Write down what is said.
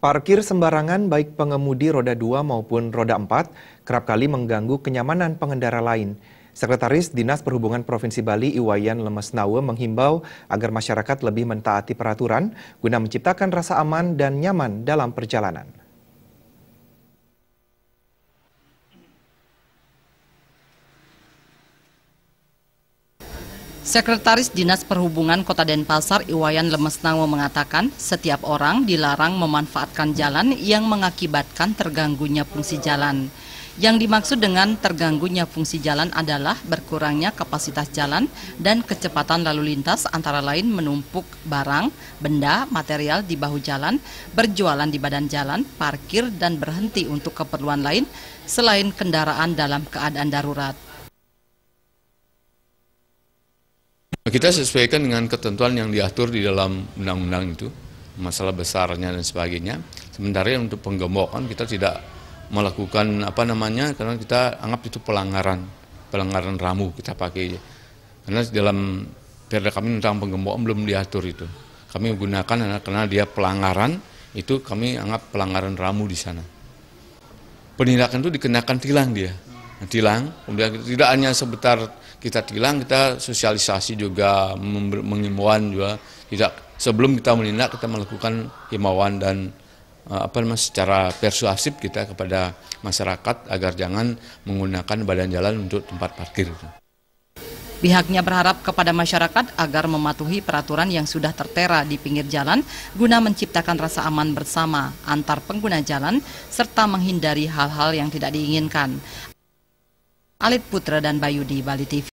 Parkir sembarangan baik pengemudi roda 2 maupun roda 4 kerap kali mengganggu kenyamanan pengendara lain. Sekretaris Dinas Perhubungan Provinsi Bali Iwayan Lemesnawe menghimbau agar masyarakat lebih mentaati peraturan guna menciptakan rasa aman dan nyaman dalam perjalanan. Sekretaris Dinas Perhubungan Kota Denpasar Iwayan Lemesnawo mengatakan setiap orang dilarang memanfaatkan jalan yang mengakibatkan terganggunya fungsi jalan. Yang dimaksud dengan terganggunya fungsi jalan adalah berkurangnya kapasitas jalan dan kecepatan lalu lintas antara lain menumpuk barang, benda, material di bahu jalan, berjualan di badan jalan, parkir dan berhenti untuk keperluan lain selain kendaraan dalam keadaan darurat. Kita sesuaikan dengan ketentuan yang diatur di dalam undang-undang itu, masalah besarnya dan sebagainya. Sementara untuk penggembokan kita tidak melakukan apa namanya karena kita anggap itu pelanggaran, pelanggaran ramu kita pakai. Karena dalam perda kami tentang penggembokan belum diatur itu. Kami menggunakan karena dia pelanggaran itu kami anggap pelanggaran ramu di sana. Penindakan itu dikenakan tilang dia tilang. Kemudian tidak hanya sebentar kita tilang, kita sosialisasi juga mengimbauan juga. Tidak sebelum kita menindak kita melakukan himbauan dan eh, apa namanya secara persuasif kita kepada masyarakat agar jangan menggunakan badan jalan untuk tempat parkir. Pihaknya berharap kepada masyarakat agar mematuhi peraturan yang sudah tertera di pinggir jalan guna menciptakan rasa aman bersama antar pengguna jalan serta menghindari hal-hal yang tidak diinginkan. Alit Putra dan Bayu di Bali TV.